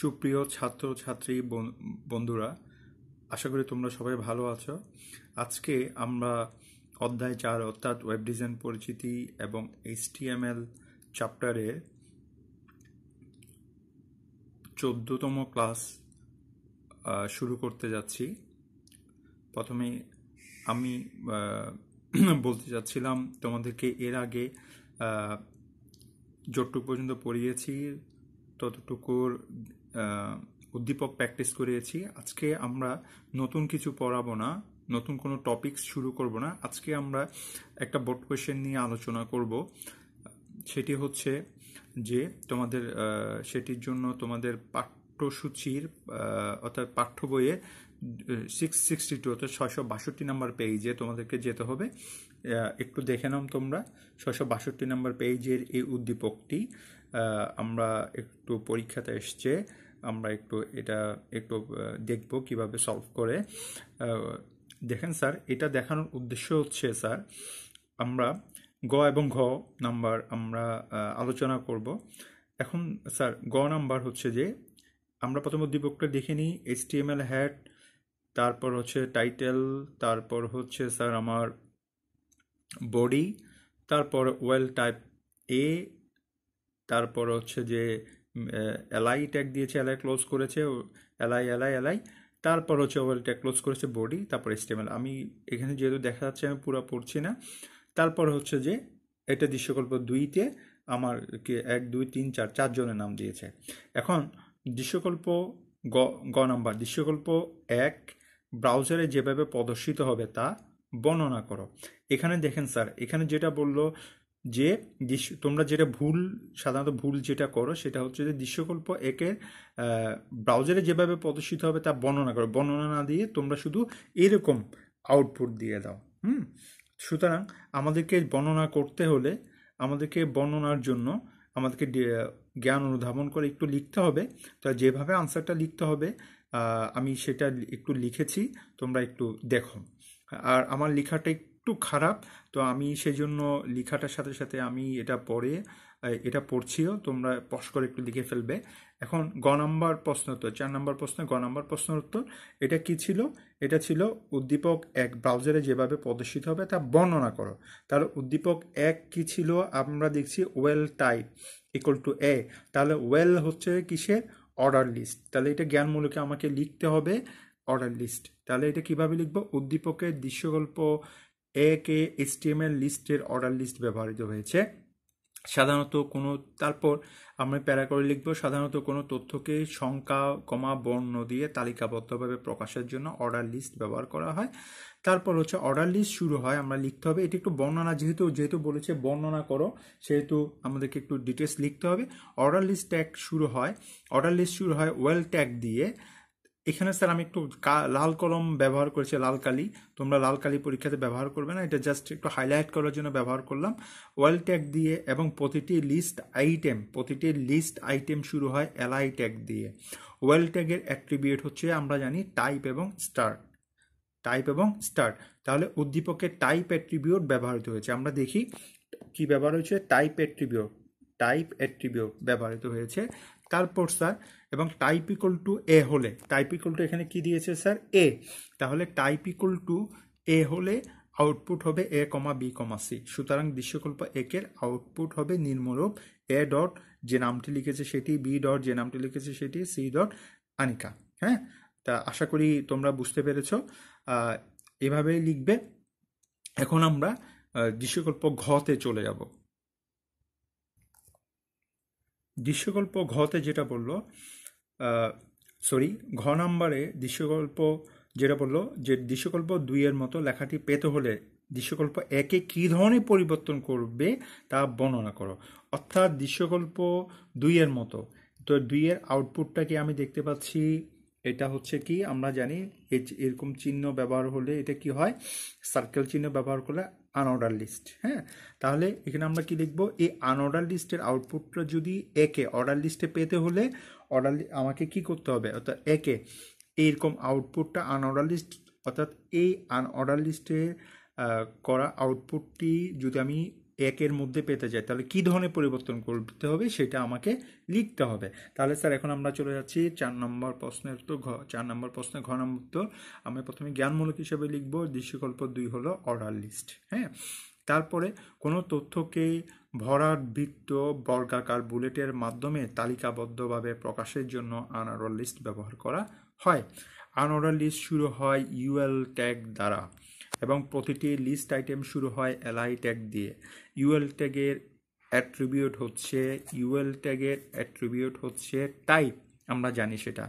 সুপ্রিয় ছাত্র ছাত্রী বন্ধুরা আশা করি তোমরা সবাই ভালো আছো আজকে আমরা অধ্যায় চার অর্থাৎ ওয়েব ডিজাইন পরিচিতি এবং এইচটিএমএল চ্যাপ্টারে চোদ্দতম ক্লাস শুরু করতে যাচ্ছি প্রথমে আমি বলতে চাচ্ছিলাম তোমাদেরকে এর আগে যতটুকু পর্যন্ত পড়িয়েছি ততটুকুর উদ্দীপক প্র্যাকটিস করিয়েছি আজকে আমরা নতুন কিছু পড়াবো না নতুন কোনো টপিকস শুরু করব না আজকে আমরা একটা বোর্ড কোয়েশ্চেন নিয়ে আলোচনা করব সেটি হচ্ছে যে তোমাদের সেটির জন্য তোমাদের পাঠ্যসূচির অর্থাৎ পাঠ্য বইয়ে সিক্স সিক্সটি টু অর্থাৎ ছয়শো বাষট্টি নাম্বার পেজে তোমাদেরকে যেতে হবে একটু দেখে নাও তোমরা ছশো বাষট্টি নম্বর পেজের এই উদ্দীপকটি আমরা একটু পরীক্ষাতে এসছে আমরা একটু এটা একটু দেখব কিভাবে সলভ করে দেখেন স্যার এটা দেখানোর উদ্দেশ্য হচ্ছে স্যার আমরা গ এবং ঘ নাম্বার আমরা আলোচনা করব এখন স্যার গ নাম্বার হচ্ছে যে আমরা প্রথম উদ্দীপকটা দেখে নিই এইচ টি এম এল হ্যাট তারপর হচ্ছে টাইটেল তারপর হচ্ছে স্যার আমার বডি তারপর ওয়েল টাইপ এ তারপর হচ্ছে যে এলআই ট্যাগ দিয়েছে এলআই ক্লোজ করেছে এলআই এলআই এলআই তারপর হচ্ছে ওয়েল ট্যাগ ক্লোজ করেছে বডি তারপর এস্টেমেল আমি এখানে যেহেতু দেখা যাচ্ছে আমি পুরো পড়ছি না তারপর হচ্ছে যে এটা দৃশ্যকল্প দুইতে আমার এক দুই তিন চার চারজনের নাম দিয়েছে এখন দৃশ্যকল্প গ গ নাম্বার দৃশ্যকল্প এক ব্রাউজারে যেভাবে প্রদর্শিত হবে তা বর্ণনা করো এখানে দেখেন স্যার এখানে যেটা বলল যে দৃশ্য তোমরা যেটা ভুল সাধারণত ভুল যেটা করো সেটা হচ্ছে যে দৃশ্যকল্প একে ব্রাউজারে যেভাবে প্রদর্শিত হবে তা বর্ণনা করো বর্ণনা না দিয়ে তোমরা শুধু এরকম আউটপুট দিয়ে দাও হুম সুতরাং আমাদেরকে বর্ণনা করতে হলে আমাদেরকে বর্ণনার জন্য আমাদেরকে জ্ঞান অনুধাবন করে একটু লিখতে হবে তো যেভাবে আনসারটা লিখতে হবে আমি সেটা একটু লিখেছি তোমরা একটু দেখো আর আমার লেখাটা একটু খারাপ তো আমি সেই জন্য লেখাটার সাথে সাথে আমি এটা পড়ে এটা পড়ছিও তোমরা পশ করে একটু লিখে ফেলবে এখন গ নম্বর প্রশ্ন উত্তর চার নম্বর প্রশ্ন গ নম্বর প্রশ্ন উত্তর এটা কি ছিল এটা ছিল উদ্দীপক এক ব্রাউজারে যেভাবে প্রদর্শিত হবে তা বর্ণনা করো তাহলে উদ্দীপক এক কি ছিল আমরা দেখছি UL type equal to A তাহলে ওয়েল হচ্ছে কিসের অর্ডার লিস্ট তাহলে এটা জ্ঞানমূলকে আমাকে লিখতে হবে অর্ডার লিস্ট তাহলে এটা কিভাবে লিখব উদ্দীপকের দৃশ্যকল্প এ কে এসটিএমএল লিস্টের অর্ডার লিস্ট ব্যবহৃত হয়েছে সাধারণত কোনো তারপর আমরা প্যারা করে লিখব সাধারণত কোনো তথ্যকে সংখ্যা কমা বর্ণ দিয়ে তালিকাবদ্ধভাবে প্রকাশের জন্য অর্ডার লিস্ট ব্যবহার করা হয় তারপর হচ্ছে অর্ডার লিস্ট শুরু হয় আমরা লিখতে হবে এটি একটু বর্ণনা যেহেতু যেহেতু বলেছে বর্ণনা করো সেহেতু আমাদেরকে একটু ডিটেলস লিখতে হবে অর্ডার লিস্ট ট্যাগ শুরু হয় অর্ডার লিস্ট শুরু হয় ওয়েল ট্যাগ দিয়ে এখানে স্যার আমি একটু লাল কলম ব্যবহার করেছি লাল কালি তোমরা লাল কালি পরীক্ষাতে ব্যবহার করবে না এটা জাস্ট একটু হাইলাইট করার জন্য ব্যবহার করলাম ওয়েল ট্যাগ দিয়ে এবং প্রতিটি লিস্ট আইটেম প্রতিটি লিস্ট আইটেম শুরু হয় এলআই ট্যাগ দিয়ে ওয়েল ট্যাগের অ্যাট্রিবিউট হচ্ছে আমরা জানি টাইপ এবং স্টার টাইপ এবং স্টার তাহলে উদ্দীপকের টাইপ অ্যাট্রিবিউট ব্যবহৃত হয়েছে আমরা দেখি কি ব্যবহার হয়েছে টাইপ অ্যাট্রিবিউট টাইপ অ্যাট্রিবিউট ব্যবহৃত হয়েছে তারপর স্যার এবং টাইপ ইকুয়াল টু এ হলে টাইপ ইকুয়াল টু এখানে কি দিয়েছে স্যার এ তাহলে টাইপ ইকুয়াল টু এ হলে আউটপুট হবে এ কমা বি কমা সি সুতরাং দৃশ্যকল্প একের আউটপুট হবে নির্মরূপ এ ডট যে নামটি লিখেছে সেটি বি ডট যে নামটি লিখেছে সেটি সি ডট আনিকা হ্যাঁ তা আশা করি তোমরা বুঝতে পেরেছ এভাবেই লিখবে এখন আমরা দৃশ্যকল্প ঘতে চলে যাব দৃশ্যকল্প ঘতে যেটা বললো সরি ঘ নাম্বারে দৃশ্যকল্প যেটা বললো যে দৃশ্যকল্প দুইয়ের মতো লেখাটি পেতে হলে দৃশ্যকল্প একে কী ধরনের পরিবর্তন করবে তা বর্ণনা করো অর্থাৎ দৃশ্যকল্প দুইয়ের মতো তো দুইয়ের আউটপুটটা কি আমি দেখতে পাচ্ছি এটা হচ্ছে কি আমরা জানি এরকম চিহ্ন ব্যবহার হলে এটা কি হয় সার্কেল চিহ্ন ব্যবহার করলে আনঅর্ডার লিস্ট হ্যাঁ তাহলে এখানে আমরা কি দেখবো এই আনঅর্ডার লিস্টের আউটপুটটা যদি একে অর্ডার লিস্টে পেতে হলে অর্ডার আমাকে কি করতে হবে অর্থাৎ একে এইরকম আউটপুটটা আনঅর্ডার লিস্ট অর্থাৎ এই আনঅর্ডার লিস্টে করা আউটপুটটি যদি আমি একের মধ্যে পেতে চাই তাহলে কি ধরনের পরিবর্তন করতে হবে সেটা আমাকে লিখতে হবে তাহলে স্যার এখন আমরা চলে যাচ্ছি চার নম্বর প্রশ্নের তো ঘ চার নম্বর প্রশ্নে ঘ নম্বর উত্তর আমরা প্রথমে জ্ঞানমূলক হিসেবে লিখব দৃশ্যকল্প দুই হলো অর্ডার লিস্ট হ্যাঁ তারপরে কোনো তথ্যকে ভরাট বৃত্ত বর্গাকার বুলেটের মাধ্যমে তালিকাবদ্ধভাবে প্রকাশের জন্য আনঅর্ডার লিস্ট ব্যবহার করা হয় আনঅর্ডার লিস্ট শুরু হয় ইউএল ট্যাগ দ্বারা এবং প্রতিটি লিস্ট আইটেম শুরু হয় এলআই ট্যাগ দিয়ে ইউএল ট্যাগের অ্যাট্রিবিউট হচ্ছে ইউএল ট্যাগের অ্যাট্রিবিউট হচ্ছে টাইপ আমরা জানি সেটা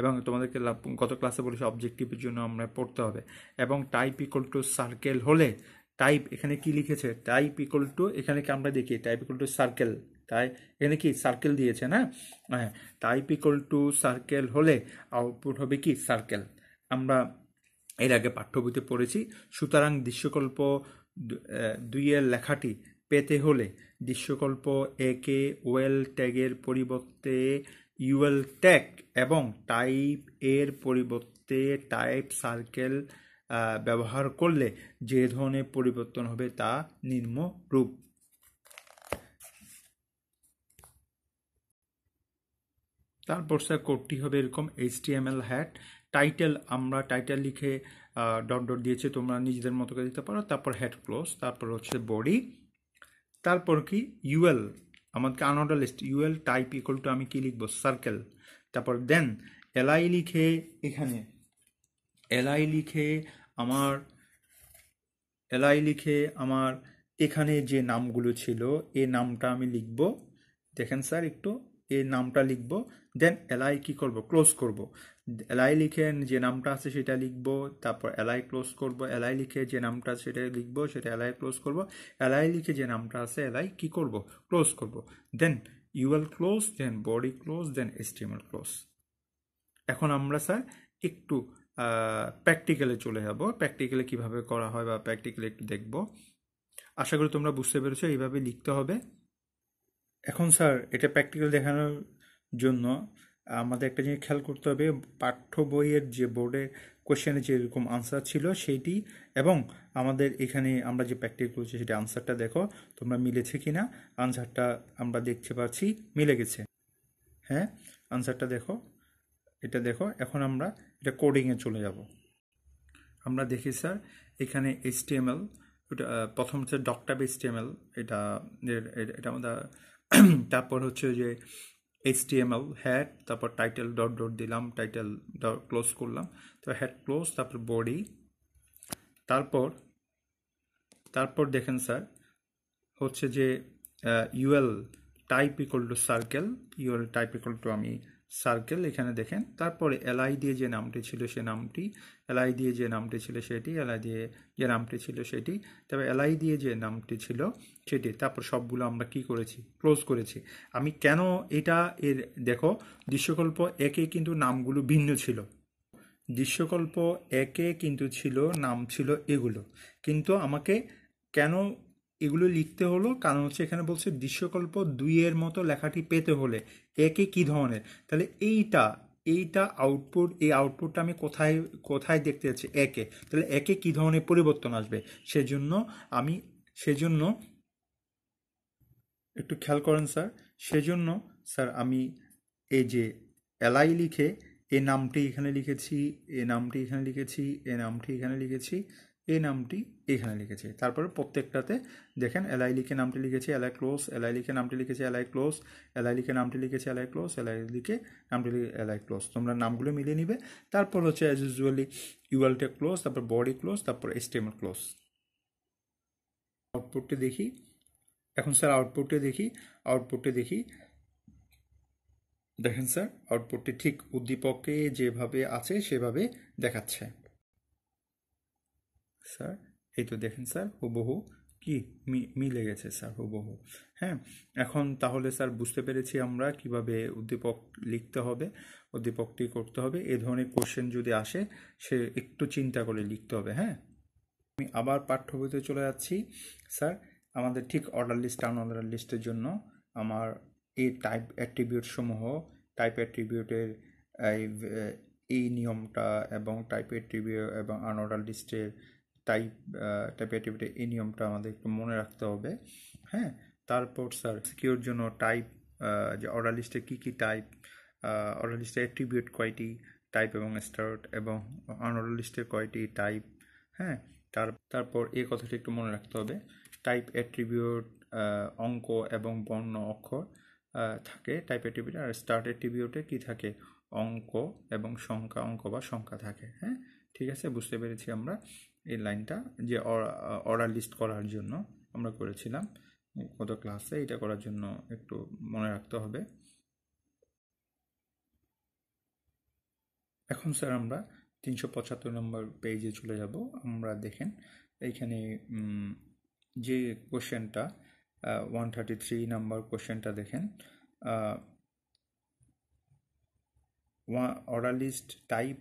এবং তোমাদেরকে গত ক্লাসে বলেছি অবজেক্টিভের জন্য আমরা পড়তে হবে এবং টাইপ ইকুয়াল টু সার্কেল হলে টাইপ এখানে কি লিখেছে টাইপ ইকুয়াল টু এখানে কি আমরা দেখি টাইপ ইকুয়াল টু সার্কেল তাই এখানে কি সার্কেল দিয়েছে না হ্যাঁ টাইপ ইকুয়াল টু সার্কেল হলে আউটপুট হবে কি সার্কেল আমরা এর আগে পাঠ্যবইতে পড়েছি সুতরাং দৃশ্যকল্প দুইয়ের লেখাটি পেতে হলে দৃশ্যকল্প একে ওয়েল ট্যাগের পরিবর্তে ইউএল ট্যাগ এবং টাইপ এর পরিবর্তে টাইপ সার্কেল ব্যবহার করলে যে ধরনের পরিবর্তন হবে তা নিম্নরূপ তারপর স্যার কোডটি হবে এরকম H T M L head title আমরা টাইটেল লিখে ডট ডট দিয়েছি তোমরা নিজেদের মতো করে দিতে পারো তারপর হেড ক্লোজ তারপর হচ্ছে বডি তারপর কি ইউএল আমাদেরকে আনোডা list UL type equal to আমি কি লিখবো সার্কেল তারপর দেন এলআই লিখে এখানে এলআই লিখে আমার এলআই লিখে আমার এখানে যে নামগুলো ছিল এ নামটা আমি লিখব দেখেন স্যার একটু এই নামটা লিখব দেন এলআই কি করব ক্লোজ করব এলাই লিখে যে নামটা আছে সেটা লিখব তারপর এলআই ক্লোজ করব এলআই লিখে যে নামটা আছে সেটা লিখব সেটা এলাই ক্লোজ করব এলআই লিখে যে নামটা আছে এলাই কি করব ক্লোজ করব then UL close then body close then HTML close এখন আমরা স্যার একটু প্র্যাকটিক্যালে চলে যাব প্র্যাকটিক্যালে কিভাবে করা হয় বা প্র্যাকটিক্যালে একটু দেখব আশা করি তোমরা বুঝতে পেরেছো এইভাবে লিখতে হবে এখন স্যার এটা প্র্যাকটিক্যাল দেখানোর জন্য আমাদের একটা জিনিস খেয়াল করতে হবে পাঠ্য বইয়ের যে বোর্ডের কোয়েশ্চেনে যেরকম আনসার ছিল সেইটি এবং আমাদের এখানে আমরা যে প্র্যাকটিক্যাল করছি সেটা আনসারটা দেখো তোমরা মিলেছে কি না আনসারটা আমরা দেখতে পাচ্ছি মিলে গেছে হ্যাঁ আনসারটা দেখো এটা দেখো এখন আমরা এটা কোডিংয়ে চলে যাব আমরা দেখি স্যার এখানে এইচটিএমএল ওটা প্রথম হচ্ছে ডকটাব এইচটিএমএল এটা এটা আমাদের তারপর হচ্ছে যে এইচটিএমএল হ্যাড তারপর টাইটেল ডট ডট দিলাম টাইটেল ডট ক্লোজ করলাম তো হ্যাড ক্লোজ তারপর বডি তারপর তারপর দেখেন স্যার হচ্ছে যে UL type equal to circle UL type equal to আমি সার্কেল এখানে দেখেন তারপরে এলআই দিয়ে যে নামটি ছিল সে নামটি এলআই দিয়ে যে নামটি ছিল সেটি এলআই দিয়ে যে নামটি ছিল সেটি তারপর এলআই দিয়ে যে নামটি ছিল সেটি তারপর সবগুলো আমরা কি করেছি ক্লোজ করেছি আমি কেন এটা এর দেখো দৃশ্যকল্প একে কিন্তু নামগুলো ভিন্ন ছিল দৃশ্যকল্প একে কিন্তু ছিল নাম ছিল এগুলো কিন্তু আমাকে কেন এগুলো লিখতে হলো কারণ হচ্ছে এখানে বলছে দৃশ্যকল্প দুইয়ের মতো লেখাটি পেতে হলে একে কি ধরনের তাহলে এইটা এইটা আউটপুট এই আউটপুটটা আমি কোথায় কোথায় দেখতে যাচ্ছি একে তাহলে একে কি ধরনের পরিবর্তন আসবে সেজন্য আমি সেজন্য একটু খেয়াল করেন স্যার সেজন্য স্যার আমি এই যে এলআই লিখে এ নামটি এখানে লিখেছি এ নামটি এখানে লিখেছি এ নামটি এখানে লিখেছি এই নামটি এখানে লিখেছে তারপরে প্রত্যেকটাতে দেখেন এলআই লিখে নামটি লিখেছে এলআই ক্লোজ এলআই লিখে নামটি লিখেছে এলআই ক্লোজ এলআই লিখে নামটি লিখেছে এলআই ক্লোজ এলআই লিখে নামটি এলআই ক্লোজ তোমরা নামগুলো মিলিয়ে নিবে তারপর হচ্ছে অ্যাজ ইউজুয়ালি ইউএলটা ক্লোজ তারপর বডি ক্লোজ তারপর এস্টেম ক্লোজ আউটপুটটি দেখি এখন স্যার আউটপুটটি দেখি আউটপুটটি দেখি দেখেন স্যার আউটপুটটি ঠিক উদ্দীপকে যেভাবে আছে সেভাবে দেখাচ্ছে স্যার এই তো দেখেন স্যার হুবহু কি মিলে গেছে স্যার হুবহু হ্যাঁ এখন তাহলে স্যার বুঝতে পেরেছি আমরা কিভাবে উদ্দীপক লিখতে হবে উদ্দীপকটি করতে হবে এ ধরনের কোশ্চেন যদি আসে সে একটু চিন্তা করে লিখতে হবে হ্যাঁ আমি আবার পাঠ্যবইতে চলে যাচ্ছি স্যার আমাদের ঠিক অর্ডার লিস্ট আন অর্ডার লিস্টের জন্য আমার এই টাইপ অ্যাট্রিবিউট সমূহ টাইপ অ্যাট্রিবিউটের এই নিয়মটা এবং টাইপ অ্যাট্রিবিউট এবং আনঅর্ডার লিস্টের টাইপ টাইপ অ্যাক্টিভিটি এই নিয়মটা আমাদের একটু মনে রাখতে হবে হ্যাঁ তারপর স্যার সিকিউর জন্য টাইপ uh, যে অর্ডার লিস্টে কী কী টাইপ অর্ডার লিস্টে অ্যাট্রিবিউট কয়টি টাইপ এবং স্টার্ট এবং আনঅর্ডার লিস্টের কয়টি টাইপ হ্যাঁ তার তারপর এই কথাটি একটু মনে রাখতে হবে টাইপ অ্যাট্রিবিউট uh, অঙ্ক এবং বর্ণ অক্ষর uh, থাকে টাইপ অ্যাট্রিবিউট আর স্টার্ট অ্যাট্রিবিউটে কী থাকে অঙ্ক এবং সংখ্যা অঙ্ক বা সংখ্যা থাকে হ্যাঁ ঠিক আছে বুঝতে পেরেছি আমরা এই লাইনটা যে অর্ডার লিস্ট করার জন্য আমরা করেছিলাম কত ক্লাসে এটা করার জন্য একটু মনে রাখতে হবে এখন স্যার আমরা তিনশো পঁচাত্তর নম্বর পেজে চলে যাব আমরা দেখেন এইখানে যে কোশ্চেনটা ওয়ান থার্টি থ্রি নাম্বার কোশ্চেনটা দেখেন অর্ডার লিস্ট টাইপ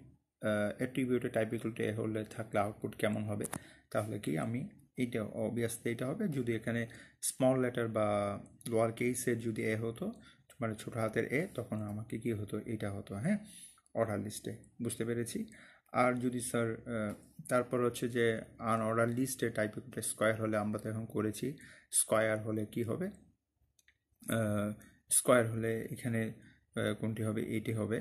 অ্যাট্রিবিউটে টাইপ ইকুয়াল এ হলে থাকলে আউটপুট কেমন হবে তাহলে কি আমি এইটা অবভিয়াসলি এটা হবে যদি এখানে স্মল লেটার বা লোয়ার কেসের যদি এ হতো মানে ছোট হাতের এ তখন আমাকে কি হতো এটা হতো হ্যাঁ অর্ডার লিস্টে বুঝতে পেরেছি আর যদি স্যার তারপর হচ্ছে যে আনঅর্ডার লিস্টে টাইপ স্কোয়ার হলে আমরা তো এখন করেছি স্কোয়ার হলে কি হবে স্কোয়ার হলে এখানে কোনটি হবে এইটি হবে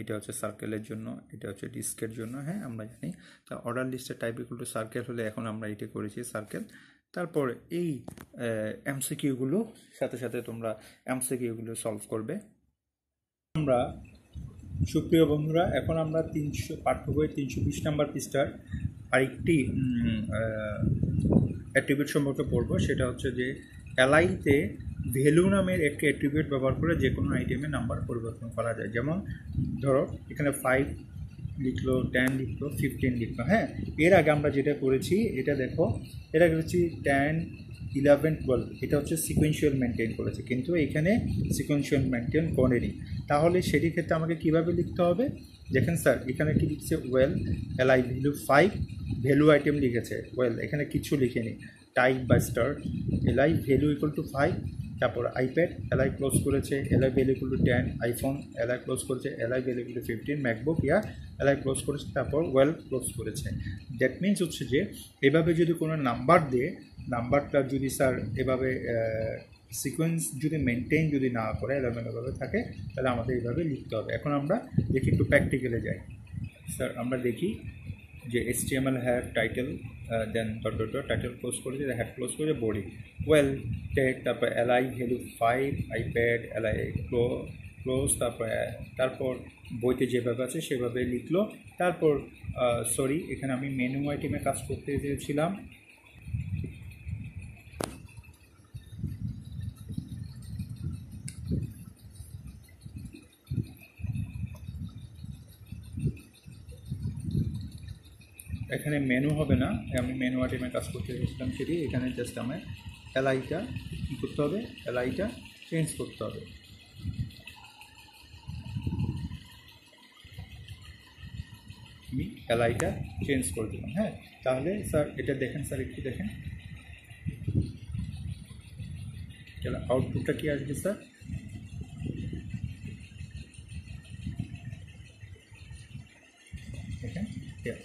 এটা হচ্ছে সার্কেলের জন্য এটা হচ্ছে ডিস্কের জন্য হ্যাঁ আমরা জানি তা অর্ডার লিস্টের টাইপ ইকুয়াল টু সার্কেল হলে এখন আমরা এটা করেছি সার্কেল তারপর এই এমসিকিউগুলো সাথে সাথে তোমরা এমসিকিউগুলো সলভ করবে আমরা সুপ্রিয় বন্ধুরা এখন আমরা তিনশো পাঠ্য বই তিনশো বিশ নাম্বার পৃষ্ঠার আরেকটি অ্যাট্রিবিউট সম্পর্কে পড়ব সেটা হচ্ছে যে এলআইতে ভ্যালু নামের একটি অ্যাট্রিবিউট ব্যবহার করে যে কোনো আইটেমের নাম্বার পরিবর্তন করা যায় যেমন ধরো এখানে ফাইভ লিখলো টেন লিখলো ফিফটিন লিখলো হ্যাঁ এর আগে আমরা যেটা করেছি এটা দেখো এটা করেছি টেন ইলেভেন টুয়েলভ এটা হচ্ছে সিকোয়েন্সিয়াল মেনটেন করেছে কিন্তু এখানে সিকোয়েন্সিয়াল মেনটেন করেনি তাহলে সেটির ক্ষেত্রে আমাকে কীভাবে লিখতে হবে দেখেন স্যার এখানে কি লিখছে OL I value five value item লিখেছে ওয়েল এখানে কিছু লিখেনি টাইপ বা start I value equal to five তারপর আইপ্যাড এলআই ক্লোজ করেছে LI value equal to ten iPhone LI close করেছে LI value equal to fifteen MacBook yeah LI close করেছে তারপর ওয়েল ক্লোজ করেছে দ্যাট মিনস হচ্ছে যে এভাবে যদি কোনো নাম্বার দিয়ে নাম্বারটা যদি স্যার এভাবে সিকোয়েন্স যদি মেনটেন যদি না করে এলোমেলোভাবে থাকে তাহলে আমাদের এইভাবে লিখতে হবে এখন আমরা দেখি একটু প্র্যাকটিক্যালে যাই স্যার আমরা দেখি যে L head title then dot title close করেছে হ্যাভ ক্লোজ করেছে বডি ওয়েল টেক তারপর LI value five iPad LI close close তারপর তারপর বইতে যেভাবে আছে সেভাবে লিখলো তারপর সরি এখানে আমি মেনু আইটেমে কাজ করতে চেয়েছিলাম এখানে মেনু হবে না আমি মেনু আইটেমে কাজ করতে গেছিলাম সেটি এখানে জাস্ট আমার এলআইটা কী করতে হবে এলআইটা চেঞ্জ করতে হবে আমি এলআইটা চেঞ্জ করে দিলাম হ্যাঁ তাহলে স্যার এটা দেখেন স্যার একটু দেখেন আউটপুটটা কি আসবে স্যার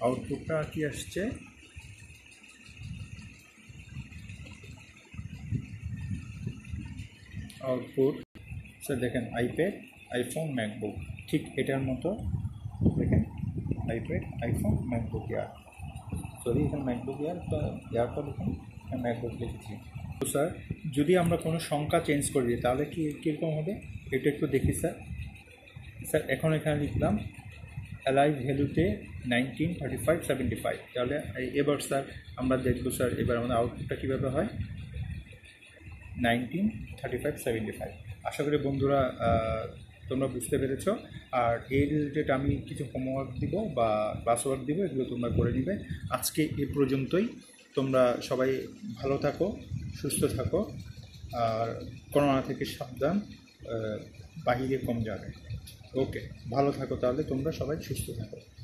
আউটলুকটা কি আসছে আউটপুট স্যার দেখেন আইপ্যাড আইফোন ম্যাকবুক ঠিক এটার মতো দেখেন iPad iPhone MacBook Air sorry এখানে ম্যাকবুক এয়ার পর দেখুন ম্যাকবুক লিখেছি তো স্যার যদি আমরা কোনো সংখ্যা চেঞ্জ করি দিই তাহলে কি কীরকম হবে এটা একটু দেখি স্যার স্যার এখন এখানে লিখলাম অ্যালাই ভ্যালুতে nineteen thirty five seventy five তাহলে এবার স্যার আমরা দেখবো স্যার এবার আমাদের আউটপুটটা কীভাবে হয় nineteen thirty five seventy five আশা করি বন্ধুরা তোমরা বুঝতে পেরেছ আর এই রিলেটেড আমি কিছু হোমওয়ার্ক দিব বা ক্লাসওয়ার্ক দিব এগুলো তোমরা করে নিবে আজকে এ পর্যন্তই তোমরা সবাই ভালো থাকো সুস্থ থাকো আর করোনা থেকে সাবধান বাহিরে কম যাবে ওকে ভালো থাকো তাহলে তোমরা সবাই সুস্থ থাকো